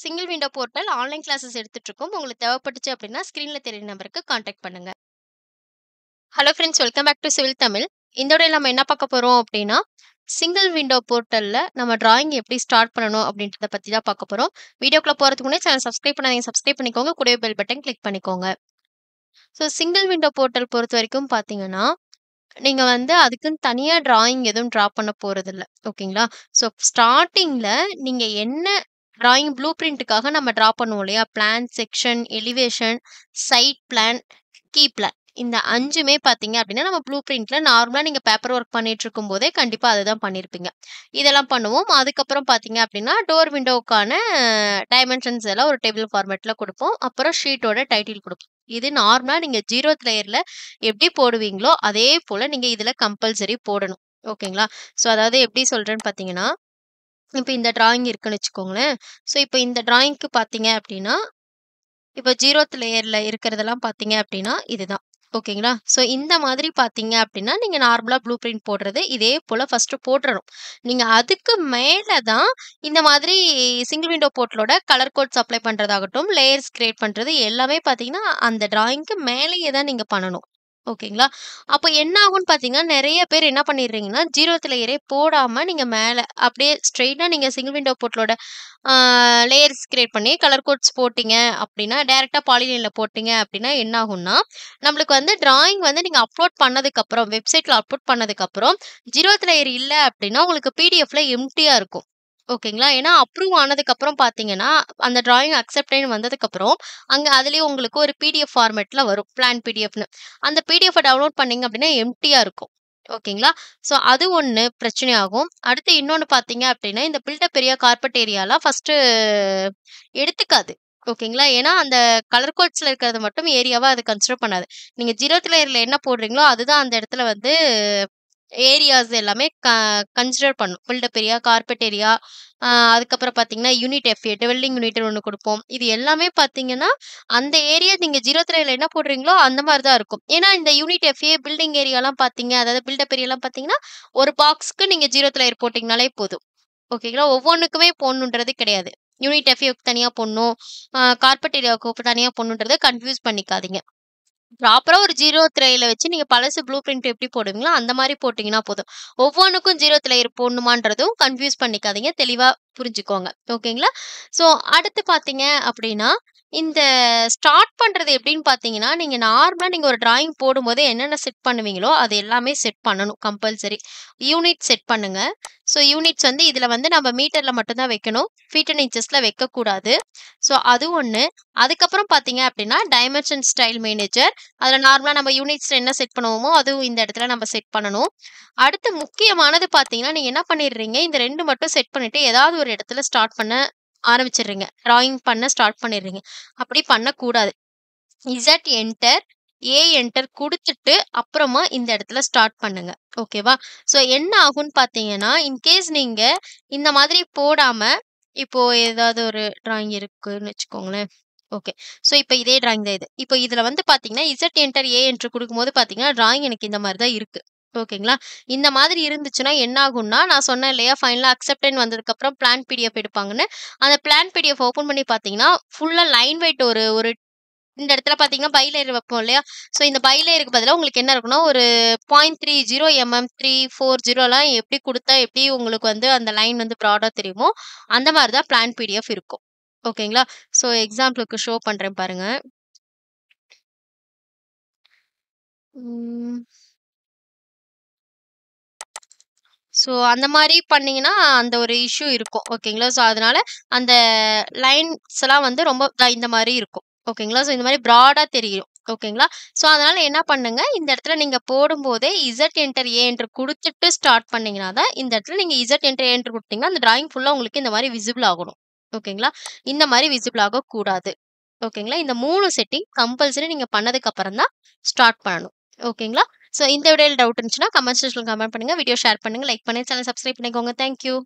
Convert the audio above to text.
Single window portal online classes எடுத்துட்ருக்கோம் உங்களுக்கு தேவைப்பட்டுச்சு அப்படின்னா ஸ்க்ரீனில் தெரிய நம்பருக்கு காண்டாக்ட் பண்ணுங்கள் hello friends welcome back to civil Tamil இதோட நம்ம என்ன பார்க்க போகிறோம் அப்படின்னா சிங்கிள் விண்டோ போர்ட்டலில் நம்ம டிராயிங் எப்படி ஸ்டார்ட் பண்ணணும் அப்படின்றத பற்றி தான் பார்க்க போகிறோம் வீடியோக்குள்ளே போகிறதுக்கு முன்னாடி சேனல் சப்ஸ்கிரைப் பண்ணாதீங்க சப்ஸ்கிரைப் பண்ணிக்கோங்க கூடவே பெல் பட்டன் கிளிக் பண்ணிக்கோங்க ஸோ சிங்கிள் விண்டோ போர்ட்டல் பொறுத்த வரைக்கும் பார்த்தீங்கன்னா நீங்கள் வந்து அதுக்குன்னு தனியாக டிராயிங் எதுவும் ட்ரா பண்ண போகிறதில்ல ஓகேங்களா ஸோ ஸ்டார்டிங்கில் நீங்கள் என்ன ட்ராயிங் ப்ளூ பிரிண்ட்டுக்காக நம்ம ட்ரா பண்ணுவோம் இல்லையா plan section elevation side plan key plan இந்த அஞ்சுமே பார்த்தீங்க அப்படின்னா நம்ம ப்ளூ பிரிண்ட்டில் நார்மலாக நீங்கள் பேப்பர் ஒர்க் பண்ணிட்டு இருக்கும் போதே கண்டிப்பாக அதை தான் பண்ணியிருப்பீங்க இதெல்லாம் பண்ணுவோம் அதுக்கப்புறம் பார்த்தீங்க அப்படின்னா டோர் விண்டோவுக்கான டைமென்ஷன்ஸ் எல்லாம் ஒரு டேபிள் ஃபார்மேட்டில் கொடுப்போம் அப்புறம் ஷீட்டோட டைட்டில் கொடுப்போம் இது நார்மலாக நீங்கள் ஜீரோ லேயரில் எப்படி போடுவீங்களோ அதே போல் நீங்கள் இதில் கம்பல்சரி போடணும் ஓகேங்களா ஸோ அதாவது எப்படி சொல்கிறேன்னு பார்த்தீங்கன்னா இப்போ இந்த டிராயிங் இருக்குன்னு வச்சுக்கோங்களேன் ஸோ இப்போ இந்த டிராயிங்க்கு பார்த்தீங்க அப்படின்னா இப்போ ஜீரோத் லேயரில் இருக்கிறதெல்லாம் பார்த்தீங்க அப்படின்னா இதுதான் ஓகேங்களா ஸோ இந்த மாதிரி பார்த்தீங்க அப்படின்னா நீங்கள் நார்மலாக ப்ளூ பிரிண்ட் போடுறது இதே போல் ஃபஸ்ட்டு போட்டுறோம் நீங்கள் அதுக்கு மேலே தான் இந்த மாதிரி சிங்கிள் விண்டோ போர்ட்டலோட கலர் கோட்ஸ் அப்ளை பண்ணுறதாகட்டும் லேயர்ஸ் கிரியேட் பண்ணுறது எல்லாமே பார்த்தீங்கன்னா அந்த டிராயிங்க்கு மேலேயே தான் நீங்கள் பண்ணணும் ஓகேங்களா அப்போ என்ன ஆகும்னு பார்த்தீங்கன்னா நிறைய பேர் என்ன பண்ணிடுறீங்கன்னா ஜீரோ ஏறே போடாமல் நீங்கள் மேலே அப்படியே ஸ்ட்ரெயிட்டாக நீங்கள் சிங்கிள் விண்டோ போட்டலோட லேயர்ஸ் கிரியேட் பண்ணி கலர் கோட்ஸ் போட்டிங்க அப்படின்னா டேரெக்டாக பாலிலைனில் போட்டிங்க அப்படின்னா என்ன ஆகும்னா நம்மளுக்கு வந்து டிராயிங் வந்து நீங்கள் அப்லோட் பண்ணதுக்கப்புறம் வெப்சைட்டில் அப்லோட் பண்ணதுக்கப்புறம் ஜீரோ ஏறி இல்லை அப்படின்னா உங்களுக்கு பிடிஎஃப்ல எம்டியாக இருக்கும் ஓகேங்களா. ஏன்னா அப்ரூவ் ஆனதுக்கப்புறம் பார்த்தீங்கன்னா, அந்த டிராயிங் அக்செப்டேட்ன்னு வந்ததுக்கப்புறம், அங்க அதிலேயே உங்களுக்கு ஒரு பிடிஎஃப் ஃபார்மேட்ல வரும். பிளான் பிடிஎஃப்னு அந்த பிடிஎஃப்ப டவுன்லோட் பண்ணீங்க அப்படின்னா எம்டியாக இருக்கும். ஓகேங்களா. ஸோ அது ஒண்ணு பிரச்சனையாகும். அடுத்து இன்னொன்னு பார்த்தீங்க அப்படின்னா இந்த பில்டப் பெரிய கார்பெட் ஏரியாலாம் ஃபஸ்ட்டு எடுத்துக்காது. ஓகேங்களா. ஏன்னா அந்த கலர் கோட்ஸ்ல இருக்கிறது மட்டும் ஏரியாவா அது கன்சிடர் பண்ணாது. நீங்க ஜீரோ த் லேயர்ல என்ன போடுறீங்களோ, அதுதான் அந்த இடத்துல வந்து ஏரியாஸ் எல்லாமே க கன்சிடர் பண்ணும் பில்டப் ஏரியா கார்பெட் ஏரியா அதுக்கப்புறம் பார்த்தீங்கன்னா யூனிட் எஃப்ஏ டெவலிங் யூனிட் ஒன்று கொடுப்போம் இது எல்லாமே பார்த்தீங்கன்னா அந்த ஏரியா நீங்கள் ஜீரோ த்ரீல என்ன போடுறீங்களோ அந்த மாதிரி தான் இருக்கும் ஏன்னா இந்த யூனிட் எஃப்ஏ பில்டிங் ஏரியாலாம் பார்த்தீங்க அதாவது பில்டப் ஏரியாலாம் பார்த்தீங்கன்னா ஒரு பாக்ஸ்க்கு நீங்கள் ஜீரோ த்ரீ போட்டிங்கனாலே போதும் ஓகேங்களா ஒவ்வொன்றுக்குமே போடணுன்றது கிடையாது யூனிட் எஃப்ஏக்கு தனியாக போடணும் கார்பெட் ஏரியாவுக்கு தனியாக போடணுன்றதை கன்ஃபியூஸ் பண்ணிக்காதீங்க ப்ராப்பராக ஒரு ஜீரோ த்ரேயில் வச்சு நீங்கள் பழசு ப்ளூ பிரிண்ட் எப்படி போடுவீங்களோ அந்த மாதிரி போட்டிங்கன்னா போதும் ஒவ்வொன்றுக்கும் ஜீரோ த்ரேயர் போடணுமான்றதும் கன்ஃபியூஸ் பண்ணிக்காதீங்க தெளிவாக புரிஞ்சுக்கோங்க ஓகேங்களா ஸோ அடுத்து பார்த்தீங்க அப்படின்னா இந்த ஸ்டார்ட் பண்ணுறது எப்படின்னு பார்த்தீங்கன்னா நீங்கள் நார்மலாக நீங்கள் ஒரு டிராயிங் போடும்போது என்னென்ன செட் பண்ணுவீங்களோ அது எல்லாமே செட் பண்ணணும் கம்பல்சரி யூனிட் செட் பண்ணுங்கள் ஸோ யூனிட்ஸ் வந்து இதில் வந்து நம்ம மீட்டரில் மட்டும்தான் வைக்கணும் ஃபீட் அண்ட் இன்ச்சஸில் வைக்கக்கூடாது ஸோ அது ஒன்று அதுக்கப்புறம் பார்த்தீங்க அப்படின்னா டைமென்ஷன் ஸ்டைல் மேனேஜர் அதில் நார்மலாக நம்ம யூனிட்ஸில் என்ன செட் பண்ணுவோமோ அதுவும் இந்த இடத்துல நம்ம செட் பண்ணணும் அடுத்து முக்கியமானது பார்த்தீங்கன்னா நீங்கள் என்ன பண்ணிடுறீங்க இந்த ரெண்டு மட்டும் செட் பண்ணிவிட்டு ஏதாவது ஒரு ஒரு இடத்துல ஸ்டார்ட் பண்ண ஆரம்பிச்சிடுறீங்க ட்ராயிங் பண்ண ஸ்டார்ட் பண்ணிடுறீங்க அப்படி பண்ணக்கூடாது இசட் என்டர் ஏ என்டர் கொடுத்துட்டு அப்புறமா இந்த இடத்துல ஸ்டார்ட் பண்ணுங்க ஓகேவா ஸோ என்ன ஆகும்னு பார்த்தீங்கன்னா இன்கேஸ் நீங்க இந்த மாதிரி போடாம இப்போ ஏதாவது ஒரு டிராயிங் இருக்குன்னு வச்சுக்கோங்களேன் ஓகே ஸோ இப்போ இதே டிராயிங் தான் இது இப்போ இதில் வந்து பார்த்தீங்கன்னா இசட் என்டர் ஏ என்று கொடுக்கும்போது பார்த்தீங்கன்னா டிராயிங் எனக்கு இந்த மாதிரி தான் இருக்குது ஓகேங்களா இந்த மாதிரி இருந்துச்சுன்னா என்ன ஆகும்னா நான் சொன்னேன் இல்லையா ஃபைனலாக அக்செப்டன் வந்ததுக்கப்புறம் பிளான் பிடிஎஃப் எடுப்பாங்கன்னு அந்த பிளான் பிடிஎஃப் ஓப்பன் பண்ணி பார்த்தீங்கன்னா ஃபுல்லாக லைன் வெயிட் ஒரு ஒரு இந்த இடத்துல பார்த்தீங்கன்னா பைலேயர் வைப்போம் இல்லையா ஸோ இந்த பைலேயருக்கு பதிலாக உங்களுக்கு என்ன இருக்குன்னா ஒரு point three zero mm three four ஜீரோலாம் எப்படி கொடுத்தா எப்படி உங்களுக்கு வந்து அந்த லைன் வந்து ப்ராடாக தெரியுமோ அந்த மாதிரி தான் பிளான் பிடிஎஃப் இருக்கும் ஓகேங்களா ஸோ எக்ஸாம்பிளுக்கு ஷோ பண்ணுறேன் பாருங்கள் ஸோ அந்த மாதிரி பண்ணிங்கன்னா அந்த ஒரு இஷ்யூ இருக்கும் ஓகேங்களா ஸோ அதனால் அந்த லைன்ஸ் எல்லாம் வந்து ரொம்ப இந்த மாதிரி இருக்கும் ஓகேங்களா ஸோ இந்த மாதிரி ப்ராடாக தெரியும் ஓகேங்களா ஸோ அதனால் என்ன பண்ணுங்க இந்த இடத்துல நீங்கள் போடும்போதே இசட் என்டர் ஏ என்று கொடுத்துட்டு ஸ்டார்ட் பண்ணிங்கன்னா தான் இந்த இடத்துல நீங்கள் இசட் என்டர் என்று கொடுத்தீங்கன்னா அந்த டிராயிங் ஃபுல்லாக உங்களுக்கு இந்த மாதிரி விசிபிள் ஆகணும் ஓகேங்களா இந்த மாதிரி விசிபிள் ஆகக்கூடாது ஓகேங்களா இந்த மூணு செட்டிங் கம்பல்சரி நீங்கள் பண்ணதுக்கப்புறம் தான் ஸ்டார்ட் பண்ணணும் ஓகேங்களா ஸோ இந்த வீடியோவில் டவுட் இருந்துச்சுன்னா கமெண்ட் செக்ஷனில் கமெண்ட் பண்ணுங்கள் வீடியோ ஷேர் பண்ணுங்கள் லைக் பண்ணி சேனல் சப்ஸ்கிரைப் பண்ணிக்கோங்க தேங்க்யூ